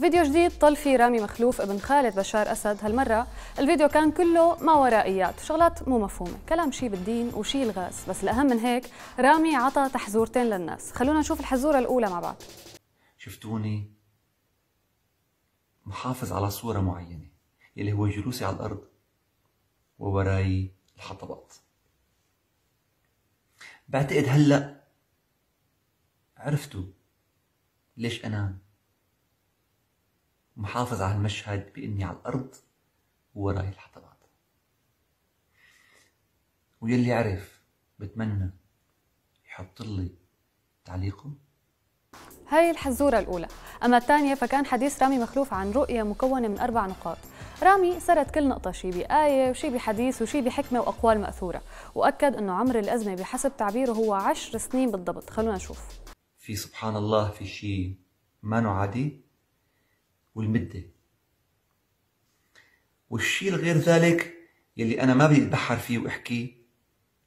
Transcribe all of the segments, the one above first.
فيديو جديد طل فيه رامي مخلوف ابن خالد بشار أسد هالمرة الفيديو كان كله ما ورائيات شغلات مو مفهومة كلام شي بالدين وشي الغاز بس الأهم من هيك رامي عطى تحذورتين للناس خلونا نشوف الحزورة الأولى مع بعض شفتوني محافظ على صورة معينة اللي هو جلوسي على الأرض ووراي الحطبات بعتقد هلأ عرفتوا ليش أنا محافظ على المشهد بإني على الأرض وراي الحطبات ويلي عرف بتمنى يحط لي تعليقه هاي الحزورة الأولى أما الثانية فكان حديث رامي مخلوف عن رؤية مكونة من أربع نقاط رامي سرد كل نقطة شي بآية وشي بحديث وشي بحكمة وأقوال مأثورة وأكد أنه عمر الأزمة بحسب تعبيره هو عشر سنين بالضبط خلونا نشوف في سبحان الله في شي ما عادي والمدة والشيء الغير ذلك يلي أنا ما بدي أتبحر فيه واحكي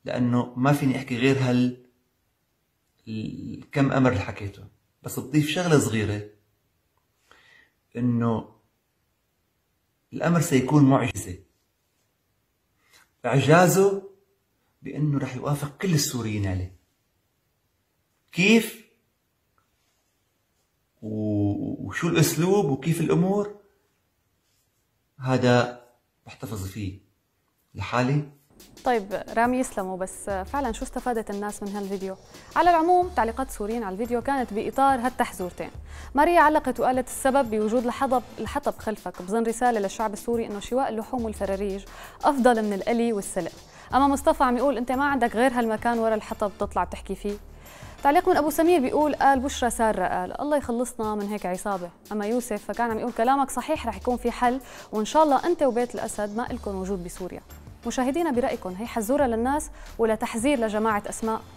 لأنه ما فيني أحكي غير هال كم أمر اللي حكيته بس تضيف شغلة صغيرة إنه الأمر سيكون معجزة إعجازه بأنه رح يوافق كل السوريين عليه كيف؟ و وشو الاسلوب وكيف الامور هذا بحتفظ فيه لحالي طيب رامي يسلموا بس فعلا شو استفادت الناس من هالفيديو؟ على العموم تعليقات سوريين على الفيديو كانت بإطار هالتحذورتين ماريا علقت وقالت السبب بوجود الحطب الحطب خلفك بظن رسالة للشعب السوري إنه شواء اللحوم والفراريج أفضل من القلي والسلق أما مصطفى عم يقول أنت ما عندك غير هالمكان ورا الحطب تطلع تحكي فيه تعليق من ابو سمير بيقول قال بشرى ساره قال الله يخلصنا من هيك عصابه اما يوسف فكان عم يقول كلامك صحيح رح يكون في حل وان شاء الله انت وبيت الاسد ما لكم وجود بسوريا مشاهدينا برايكم هي حزوره للناس ولا تحذير لجماعه اسماء